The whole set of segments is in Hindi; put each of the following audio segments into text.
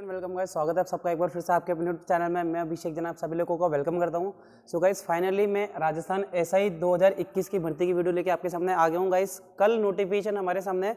एवरीवन वेलकम गाइस स्वागत है आप सबका एक बार फिर से आपके अपने यूट्यूब चैनल में मैं अभिषेक जनाब सभी लोगों का वेलकम करता हूं सो so गाइस फाइनली मैं राजस्थान एस आई 2021 की भर्ती की वीडियो लेके आपके सामने आ गया हूँ गाइस कल नोटिफिकेशन हमारे सामने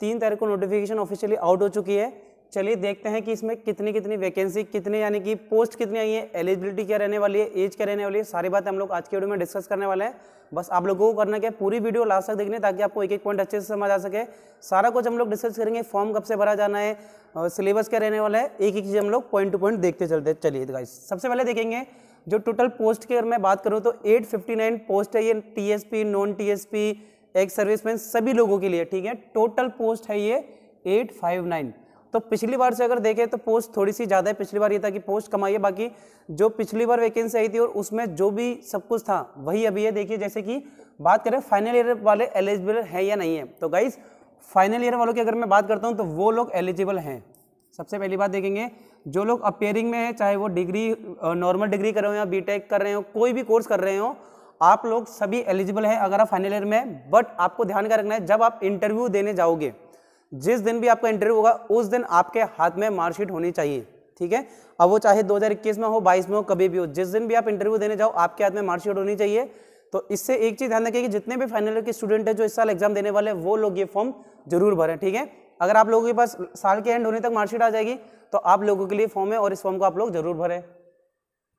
तीन तारीख को नोटिफिकेशन ऑफिशियली आउट हो चुकी है चलिए देखते हैं कि इसमें कितनी कितनी वैकेंसी कितने यानी कि पोस्ट कितनी आई है एलिजिबिलिटी क्या रहने वाली है एज क्या रहने वाली है सारी बात हम लोग आज के वीडियो में डिस्कस करने वाले हैं बस आप लोगों को करना क्या पूरी वीडियो लास्ट तक देखने ताकि आपको एक एक पॉइंट अच्छे से समझ आ सके सारा कुछ हम लोग डिस्कस करेंगे फॉर्म कब से भरा जाना है सिलेबस क्या रहने वाला है एक एक चीज़ हम लोग पॉइंट टू पॉइंट देखते चलते चलिए गाइस सबसे पहले देखेंगे जो टोटल पोस्ट की अगर मैं बात करूँ तो नाइन पोस्ट है ये P non TSP ex serviceman सभी लोगों के लिए ठीक है टोटल पोस्ट है ये एट फाइव नाइन तो पिछली बार से अगर देखें तो पोस्ट थोड़ी सी ज़्यादा है पिछली बार ये था कि पोस्ट कमाइए बाकी जो पिछली बार वैकेंसी आई थी और उसमें जो भी सब कुछ था वही अभी है देखिए जैसे कि बात करें फाइनल ईयर वाले एलिजिबल हैं या नहीं है तो गाइज फाइनल ईयर वालों की अगर मैं बात करता हूँ तो वो लोग एलिजिबल हैं सबसे पहली बात देखेंगे जो लोग अपेयरिंग में हैं चाहे वो डिग्री नॉर्मल डिग्री कर रहे हो या बीटेक कर रहे हो कोई भी कोर्स कर रहे हो आप लोग सभी एलिजिबल हैं अगर आप फाइनल ईयर में बट आपको ध्यान का रखना है जब आप इंटरव्यू देने जाओगे जिस दिन भी आपका इंटरव्यू होगा उस दिन आपके हाथ में मार्कशीट होनी चाहिए ठीक है अब वो चाहे 2021 में हो 22 में हो कभी भी हो जिस दिन भी आप इंटरव्यू देने जाओ आपके हाथ में मार्कशीट होनी चाहिए तो इससे एक चीज़ ध्यान रखिए कि जितने भी फाइनल के स्टूडेंट है जो इस साल एग्जाम देने वाले वो लोग ये फॉर्म जरूर भरें ठीक है अगर आप लोगों के पास साल के एंड होने तक मार्कशीट आ जाएगी तो आप लोगों के लिए फॉर्म है और इस फॉर्म को आप लोग जरूर भरें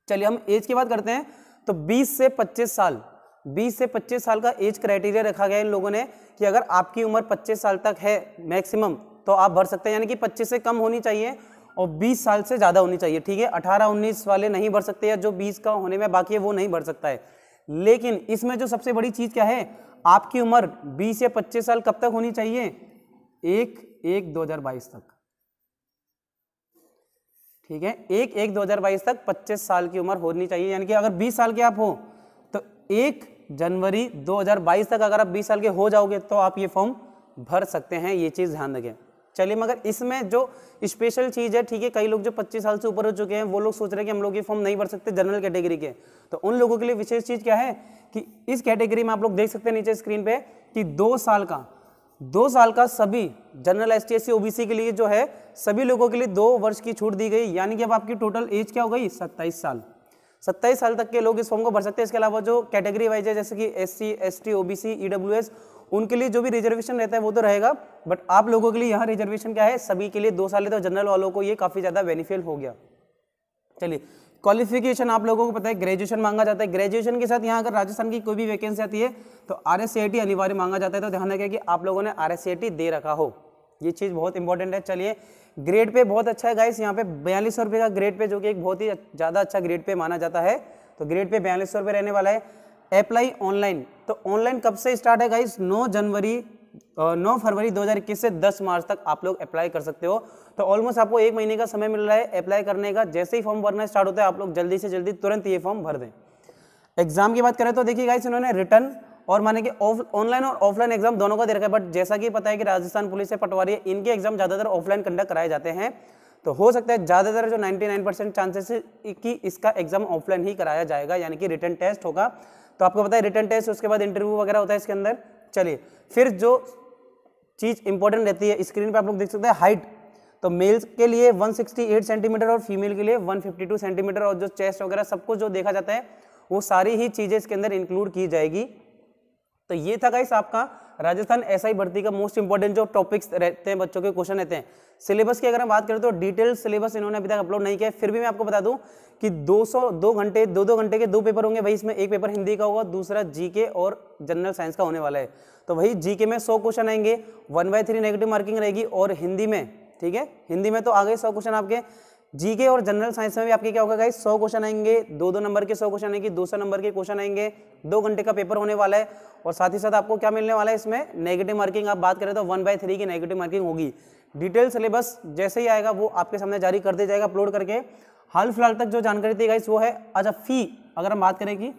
चलिए हम एज की बात करते हैं तो बीस से पच्चीस साल बीस से पच्चीस साल का एज क्राइटेरिया रखा गया इन लोगों ने कि अगर आपकी उम्र पच्चीस साल तक है मैक्सिमम तो आप भर सकते हैं यानी कि 25 से कम होनी चाहिए और 20 साल से ज़्यादा होनी चाहिए ठीक है 18 19 वाले नहीं भर सकते या जो 20 का होने में बाकी है वो नहीं भर सकता है लेकिन इसमें जो सबसे बड़ी चीज़ क्या है आपकी उम्र बीस या पच्चीस साल कब तक होनी चाहिए एक एक दो तक ठीक है एक एक दो तक पच्चीस साल की उम्र होनी चाहिए यानी कि अगर बीस साल के आप हो तो एक जनवरी 2022 तक अगर आप 20 साल के हो जाओगे तो आप ये फॉर्म भर सकते हैं ये चीज़ ध्यान रखें चलिए मगर इसमें जो स्पेशल चीज़ है ठीक है कई लोग जो 25 साल से ऊपर हो चुके हैं वो लोग सोच रहे हैं कि हम लोग ये फॉर्म नहीं भर सकते जनरल कैटेगरी के तो उन लोगों के लिए विशेष चीज़ क्या है कि इस कैटेगरी में आप लोग देख सकते हैं नीचे स्क्रीन पे कि दो साल का दो साल का सभी जनरल एस टी ओबीसी के लिए जो है सभी लोगों के लिए दो वर्ष की छूट दी गई यानी कि अब आपकी टोटल एज क्या हो गई सत्ताईस साल सत्ताईस साल तक के लोग इस फॉर्म को भर सकते हैं इसके अलावा जो कैटेगरी वाइज है जैसे कि S C S T O B S उनके लिए जो भी रिजर्वेशन रहता है वो तो रहेगा बट आप लोगों के लिए यहाँ रिजर्वेशन क्या है सभी के लिए दो साल तो जनरल वालों को ये काफ़ी ज़्यादा बेनिफिट हो गया चलिए क्वालिफिकेशन आप लोगों को पता है ग्रेजुएशन मांगा जाता है ग्रेजुएशन के साथ यहाँ अगर राजस्थान की कोई भी वैकेंसी आती है तो आर अनिवार्य मांगा जाता है तो ध्यान रखें कि आप लोगों ने आर दे रखा हो ये चीज़ बहुत इंपॉर्टेंट है चलिए ग्रेड पे बहुत अच्छा है गाइस यहाँ पे बयालीस सौ का ग्रेड पे जो कि एक बहुत ही ज़्यादा अच्छा ग्रेड पे माना जाता है तो ग्रेड पे बयालीस सौ रहने वाला है अप्लाई ऑनलाइन तो ऑनलाइन कब से स्टार्ट है गाइस 9 जनवरी नौ फरवरी 2021 से 10 मार्च तक आप लोग अप्लाई कर सकते हो तो ऑलमोस्ट आपको एक महीने का समय मिल रहा है अप्लाई करने का जैसे ही फॉर्म भरना स्टार्ट होता है आप लोग जल्दी से जल्दी तुरंत ये फॉर्म भर दें एग्जाम की बात करें तो देखिए गाइस इन्होंने रिटर्न और माने कि ऑनलाइन और ऑफलाइन एग्जाम दोनों का दे रखा है बट जैसा कि पता है कि राजस्थान पुलिस से पटवारी इनके एग्जाम ज़्यादातर ऑफलाइन कंडक्ट कराए जाते हैं तो हो सकता है ज़्यादातर जो 99 परसेंट चांसेस कि इसका एग्जाम ऑफलाइन ही कराया जाएगा यानी कि रिटर्न टेस्ट होगा तो आपको पता है रिटर्न टेस्ट उसके बाद इंटरव्यू वगैरह होता है इसके अंदर चलिए फिर जो चीज़ इंपॉर्टेंट रहती है स्क्रीन पर आप लोग देख सकते हैं हाइट तो मेल्स के लिए 168 सेंटीमीटर और फीमेल के लिए 152 सेंटीमीटर और जो चेस्ट वगैरह सब कुछ जो देखा जाता है वो सारी ही चीज़ें इसके अंदर इंक्लूड की जाएगी तो ये था गाइस आपका राजस्थान एस आई भर्ती का मोस्ट इंपॉर्टेंट जो टॉपिक्स रहते हैं बच्चों के क्वेश्चन रहते हैं सिलेबस की अगर हम बात करें तो डिटेल सिलेबस इन्होंने अभी तक अपलोड नहीं किया फिर भी मैं आपको बता दूं कि 200 दो घंटे दो दो घंटे के दो पेपर होंगे भाई इसमें एक पेपर हिंदी का होगा दूसरा जीके और जनरल साइंस का होने वाला है तो वही जीके में सौ क्वेश्चन आएंगे वन बाय नेगेटिव मार्किंग रहेगी और हिंदी में ठीक है हिंदी में तो आ गए सौ क्वेश्चन आपके जीके और जनरल साइंस में भी आपके क्या होगा गाइस सौ क्वेश्चन आएंगे दो दो नंबर के सौ क्वेश्चन आएंगे दो सौ नंबर के क्वेश्चन आएंगे दो घंटे का पेपर होने वाला है और साथ ही साथ आपको क्या मिलने वाला है इसमें नेगेटिव मार्किंग आप बात करें तो वन बाय थ्री की नेगेटिव मार्किंग होगी डिटेल सिलेबस जैसे ही आएगा वो आपके सामने जारी कर दिया जाएगा अपलोड करके हाल फिलहाल तक जो जानकारी थी गाइस वो है अच्छा फी अगर हम बात करें कि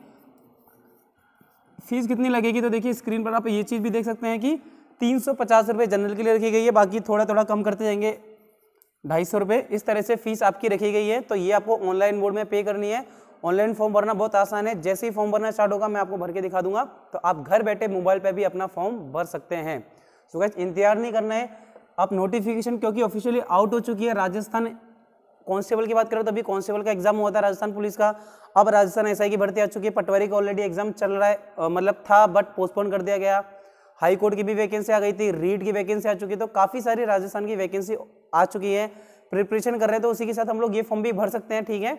फीस कितनी लगेगी तो देखिए स्क्रीन पर आप ये चीज़ भी देख सकते हैं कि तीन सौ पचास रुपये जनरल के लिए रखी गई है बाकी थोड़ा थोड़ा कम करते जाएंगे ढाई सौ रुपये इस तरह से फीस आपकी रखी गई है तो ये आपको ऑनलाइन बोर्ड में पे करनी है ऑनलाइन फॉर्म भरना बहुत आसान है जैसे ही फॉर्म भरना स्टार्ट होगा मैं आपको भर के दिखा दूंगा तो आप घर बैठे मोबाइल पर भी अपना फॉर्म भर सकते हैं सो गैस इंतजार नहीं करना है आप नोटिफिकेशन क्योंकि ऑफिशियली आउट हो चुकी है राजस्थान कॉन्स्टेबल की बात करें तो अभी कॉन्स्टेबल का एग्जाम हुआ था राजस्थान पुलिस का अब राजस्थान एसआई की भर्ती आ चुकी है पटवारी का ऑलरेडी एग्जाम चल रहा है मतलब था बट पोस्टपोन कर दिया गया हाई कोर्ट की भी वैकेंसी आ गई थी रीड की वैकेंसी आ चुकी है तो काफ़ी सारी राजस्थान की वैकेंसी आ चुकी है प्रिपरेशन कर रहे हैं तो उसी के साथ हम लोग ये फॉर्म भी भर सकते हैं ठीक है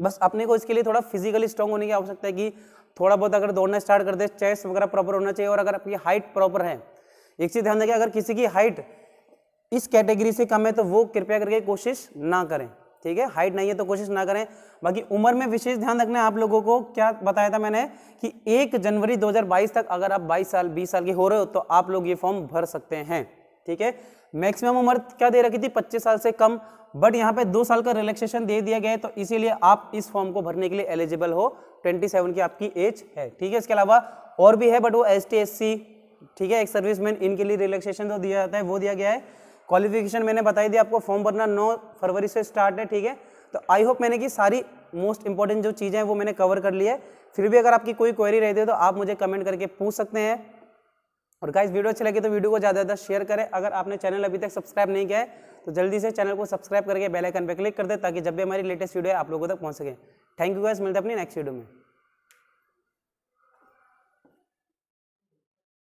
बस अपने को इसके लिए थोड़ा फिजिकली स्ट्रॉन्ग होने की आवश्यकता है कि थोड़ा बहुत अगर दौड़ना स्टार्ट कर दे चेस्ट वगैरह प्रॉपर होना चाहिए और अगर आपकी हाइट प्रॉपर है एक चीज़ ध्यान रखें अगर किसी की हाइट इस कैटेगरी से कम है तो वो कृपया करके कोशिश ना करें ठीक है हाइट नहीं है तो कोशिश ना करें बाकी उम्र में विशेष ध्यान रखना है आप लोगों को क्या बताया था मैंने कि एक जनवरी 2022 तक अगर आप 22 साल 20 साल के हो रहे हो तो आप लोग ये फॉर्म भर सकते हैं ठीक है मैक्सिमम उम्र क्या दे रखी थी पच्चीस साल से कम बट यहाँ पे दो साल का रिलैक्सेशन दे दिया गया है तो इसीलिए आप इस फॉर्म को भरने के लिए एलिजिबल हो 27 की आपकी एज है ठीक है इसके अलावा और भी है बट वो एस टी ठीक है एक सर्विसमैन इनके लिए रिलैक्सेशन जो तो दिया जाता है वो दिया गया है क्वालिफिकेशन मैंने बताई दी आपको फॉर्म भरना 9 फरवरी से स्टार्ट है ठीक है तो आई होप मैंने की सारी मोस्ट इंपॉर्टेंट जो चीज़ें हैं वो मैंने कवर कर ली है फिर भी अगर आपकी कोई क्वेरी रहती है तो आप मुझे कमेंट करके पूछ सकते हैं और गाइज वीडियो अच्छी लगी तो वीडियो को ज़्यादा ज़्यादा शेयर करें अगर आपने चैनल अभी तक सब्सक्राइब नहीं किया है तो जल्दी से चैनल को सब्सक्राइब करके बेल आइकन पर क्लिक कर दें ताकि जब भी हमारी लेटेस्ट वीडियो आप लोगों तक पहुँच सके थैंक यू गाइज मिलते हैं अपनी नेक्स्ट वीडियो में